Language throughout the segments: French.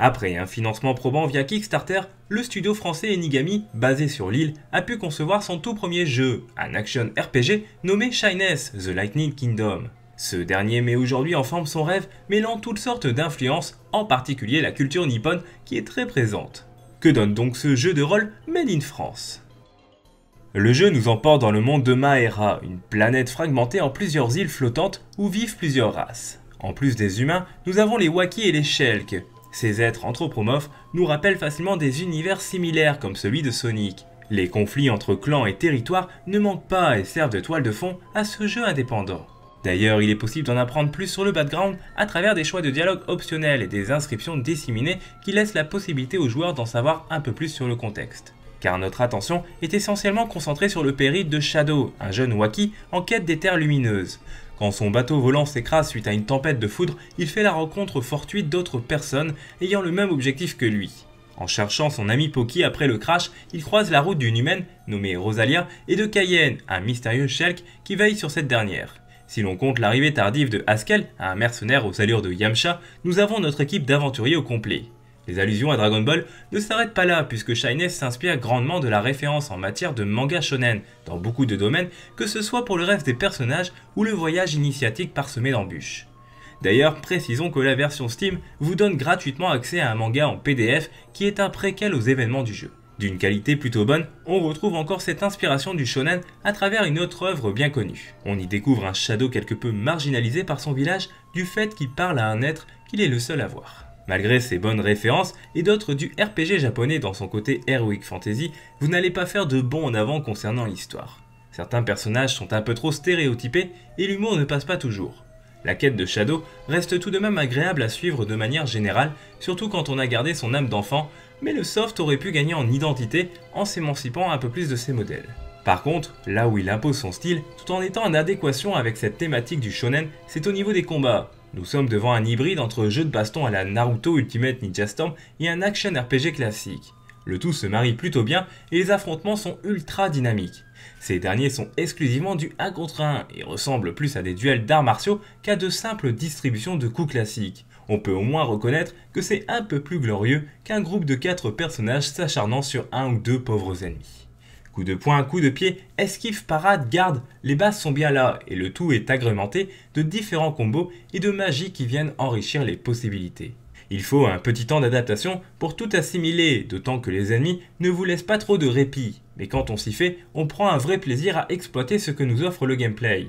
Après un financement probant via Kickstarter, le studio français Enigami, basé sur l'île, a pu concevoir son tout premier jeu, un action RPG nommé Shyness, The Lightning Kingdom. Ce dernier met aujourd'hui en forme son rêve, mêlant toutes sortes d'influences, en particulier la culture nippone qui est très présente. Que donne donc ce jeu de rôle Made in France Le jeu nous emporte dans le monde de Maera, une planète fragmentée en plusieurs îles flottantes où vivent plusieurs races. En plus des humains, nous avons les Waki et les Shelk, ces êtres anthropomorphes nous rappellent facilement des univers similaires comme celui de Sonic. Les conflits entre clans et territoires ne manquent pas et servent de toile de fond à ce jeu indépendant. D'ailleurs, il est possible d'en apprendre plus sur le background à travers des choix de dialogue optionnels et des inscriptions disséminées qui laissent la possibilité aux joueurs d'en savoir un peu plus sur le contexte car notre attention est essentiellement concentrée sur le péril de Shadow, un jeune Waki en quête des terres lumineuses. Quand son bateau volant s'écrase suite à une tempête de foudre, il fait la rencontre fortuite d'autres personnes ayant le même objectif que lui. En cherchant son ami Poki après le crash, il croise la route d'une humaine nommée Rosalia et de Cayenne, un mystérieux Shelk qui veille sur cette dernière. Si l'on compte l'arrivée tardive de Haskell, un mercenaire aux allures de Yamcha, nous avons notre équipe d'aventuriers au complet. Les allusions à Dragon Ball ne s'arrêtent pas là puisque Shines s'inspire grandement de la référence en matière de manga shonen dans beaucoup de domaines, que ce soit pour le reste des personnages ou le voyage initiatique parsemé d'embûches. D'ailleurs, précisons que la version Steam vous donne gratuitement accès à un manga en PDF qui est un préquel aux événements du jeu. D'une qualité plutôt bonne, on retrouve encore cette inspiration du shonen à travers une autre œuvre bien connue. On y découvre un Shadow quelque peu marginalisé par son village du fait qu'il parle à un être qu'il est le seul à voir. Malgré ses bonnes références et d'autres du RPG japonais dans son côté heroic fantasy, vous n'allez pas faire de bon en avant concernant l'histoire. Certains personnages sont un peu trop stéréotypés et l'humour ne passe pas toujours. La quête de Shadow reste tout de même agréable à suivre de manière générale, surtout quand on a gardé son âme d'enfant, mais le soft aurait pu gagner en identité en s'émancipant un peu plus de ses modèles. Par contre, là où il impose son style, tout en étant en adéquation avec cette thématique du shonen, c'est au niveau des combats. Nous sommes devant un hybride entre jeu de baston à la Naruto Ultimate Ninja Storm et un action RPG classique. Le tout se marie plutôt bien et les affrontements sont ultra dynamiques. Ces derniers sont exclusivement du 1 contre 1 et ressemblent plus à des duels d'arts martiaux qu'à de simples distributions de coups classiques. On peut au moins reconnaître que c'est un peu plus glorieux qu'un groupe de 4 personnages s'acharnant sur un ou deux pauvres ennemis. Coup de poing, coup de pied, esquive, parade, garde, les bases sont bien là et le tout est agrémenté de différents combos et de magie qui viennent enrichir les possibilités. Il faut un petit temps d'adaptation pour tout assimiler, d'autant que les ennemis ne vous laissent pas trop de répit. Mais quand on s'y fait, on prend un vrai plaisir à exploiter ce que nous offre le gameplay.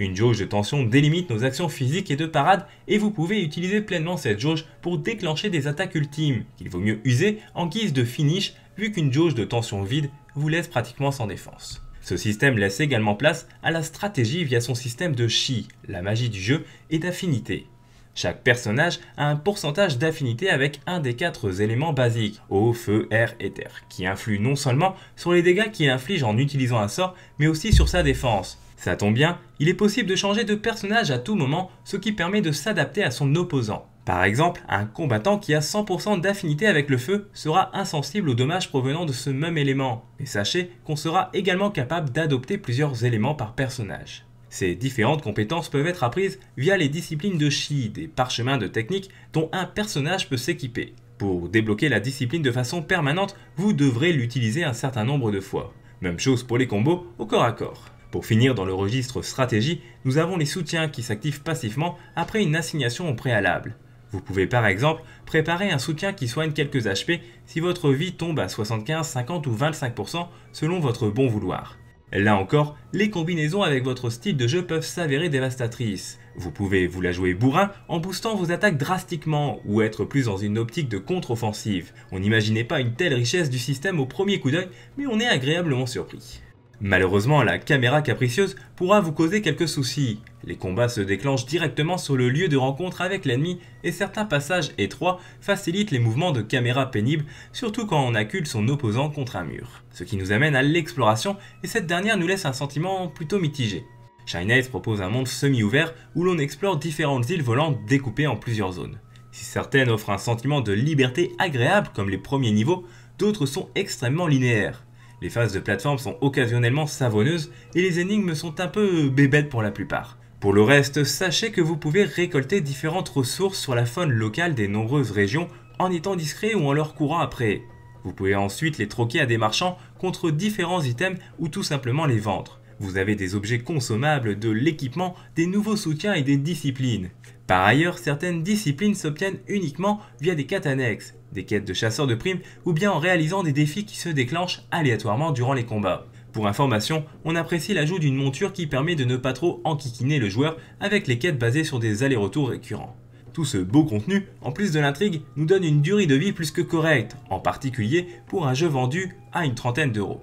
Une jauge de tension délimite nos actions physiques et de parade et vous pouvez utiliser pleinement cette jauge pour déclencher des attaques ultimes qu'il vaut mieux user en guise de finish vu qu'une jauge de tension vide vous laisse pratiquement sans défense. Ce système laisse également place à la stratégie via son système de chi, la magie du jeu, et d'affinité. Chaque personnage a un pourcentage d'affinité avec un des quatre éléments basiques, eau, feu, air et terre, qui influent non seulement sur les dégâts qu'il inflige en utilisant un sort, mais aussi sur sa défense, ça tombe bien, il est possible de changer de personnage à tout moment, ce qui permet de s'adapter à son opposant. Par exemple, un combattant qui a 100% d'affinité avec le feu sera insensible aux dommages provenant de ce même élément, mais sachez qu'on sera également capable d'adopter plusieurs éléments par personnage. Ces différentes compétences peuvent être apprises via les disciplines de chi, des parchemins de techniques dont un personnage peut s'équiper. Pour débloquer la discipline de façon permanente, vous devrez l'utiliser un certain nombre de fois. Même chose pour les combos au corps à corps. Pour finir dans le registre stratégie, nous avons les soutiens qui s'activent passivement après une assignation au préalable. Vous pouvez par exemple préparer un soutien qui soigne quelques HP si votre vie tombe à 75, 50 ou 25% selon votre bon vouloir. Là encore, les combinaisons avec votre style de jeu peuvent s'avérer dévastatrices. Vous pouvez vous la jouer bourrin en boostant vos attaques drastiquement ou être plus dans une optique de contre-offensive. On n'imaginait pas une telle richesse du système au premier coup d'œil, mais on est agréablement surpris. Malheureusement, la caméra capricieuse pourra vous causer quelques soucis. Les combats se déclenchent directement sur le lieu de rencontre avec l'ennemi et certains passages étroits facilitent les mouvements de caméra pénibles, surtout quand on accule son opposant contre un mur. Ce qui nous amène à l'exploration et cette dernière nous laisse un sentiment plutôt mitigé. Shineheads propose un monde semi-ouvert où l'on explore différentes îles volantes découpées en plusieurs zones. Si certaines offrent un sentiment de liberté agréable comme les premiers niveaux, d'autres sont extrêmement linéaires. Les phases de plateforme sont occasionnellement savonneuses et les énigmes sont un peu bébêtes pour la plupart. Pour le reste, sachez que vous pouvez récolter différentes ressources sur la faune locale des nombreuses régions en étant discret ou en leur courant après. Vous pouvez ensuite les troquer à des marchands contre différents items ou tout simplement les vendre. Vous avez des objets consommables, de l'équipement, des nouveaux soutiens et des disciplines. Par ailleurs, certaines disciplines s'obtiennent uniquement via des quêtes annexes, des quêtes de chasseurs de primes ou bien en réalisant des défis qui se déclenchent aléatoirement durant les combats. Pour information, on apprécie l'ajout d'une monture qui permet de ne pas trop enquiquiner le joueur avec les quêtes basées sur des allers-retours récurrents. Tout ce beau contenu, en plus de l'intrigue, nous donne une durée de vie plus que correcte, en particulier pour un jeu vendu à une trentaine d'euros.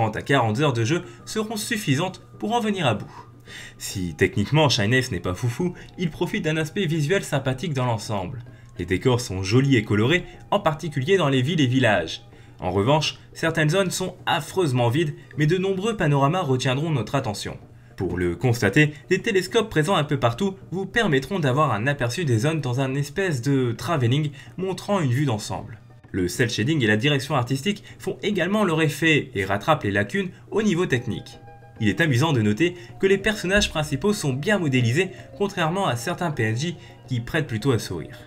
30 à 40 heures de jeu seront suffisantes pour en venir à bout. Si techniquement Shines n'est pas foufou, il profite d'un aspect visuel sympathique dans l'ensemble. Les décors sont jolis et colorés, en particulier dans les villes et villages. En revanche, certaines zones sont affreusement vides, mais de nombreux panoramas retiendront notre attention. Pour le constater, des télescopes présents un peu partout vous permettront d'avoir un aperçu des zones dans un espèce de travelling montrant une vue d'ensemble. Le cel shading et la direction artistique font également leur effet et rattrapent les lacunes au niveau technique. Il est amusant de noter que les personnages principaux sont bien modélisés contrairement à certains PNJ qui prêtent plutôt à sourire.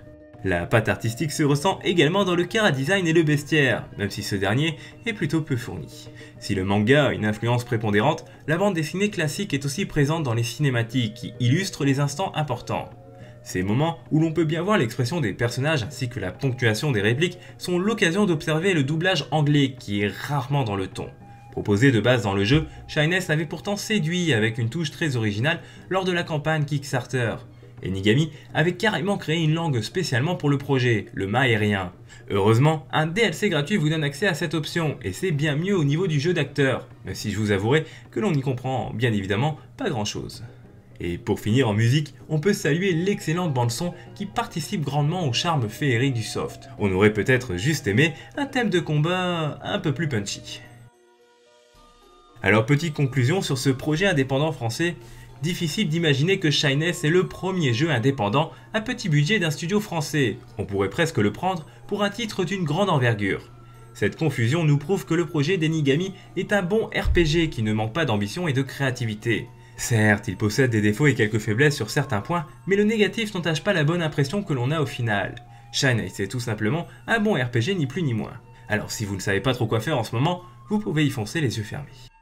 La patte artistique se ressent également dans le chara-design et le bestiaire, même si ce dernier est plutôt peu fourni. Si le manga a une influence prépondérante, la bande dessinée classique est aussi présente dans les cinématiques qui illustrent les instants importants. Ces moments, où l'on peut bien voir l'expression des personnages ainsi que la ponctuation des répliques, sont l'occasion d'observer le doublage anglais qui est rarement dans le ton. Proposé de base dans le jeu, Shyness avait pourtant séduit avec une touche très originale lors de la campagne Kickstarter. Enigami avait carrément créé une langue spécialement pour le projet, le Maérien. Heureusement, un DLC gratuit vous donne accès à cette option, et c'est bien mieux au niveau du jeu d'acteur, même si je vous avouerai que l'on n'y comprend bien évidemment pas grand chose. Et pour finir en musique, on peut saluer l'excellente bande-son qui participe grandement au charme féerique du soft. On aurait peut-être juste aimé un thème de combat un peu plus punchy. Alors petite conclusion sur ce projet indépendant français, difficile d'imaginer que Shyness est le premier jeu indépendant à petit budget d'un studio français. On pourrait presque le prendre pour un titre d'une grande envergure. Cette confusion nous prouve que le projet d'Enigami est un bon RPG qui ne manque pas d'ambition et de créativité. Certes, il possède des défauts et quelques faiblesses sur certains points, mais le négatif n'entache pas la bonne impression que l'on a au final. Shine c'est tout simplement un bon RPG ni plus ni moins. Alors si vous ne savez pas trop quoi faire en ce moment, vous pouvez y foncer les yeux fermés.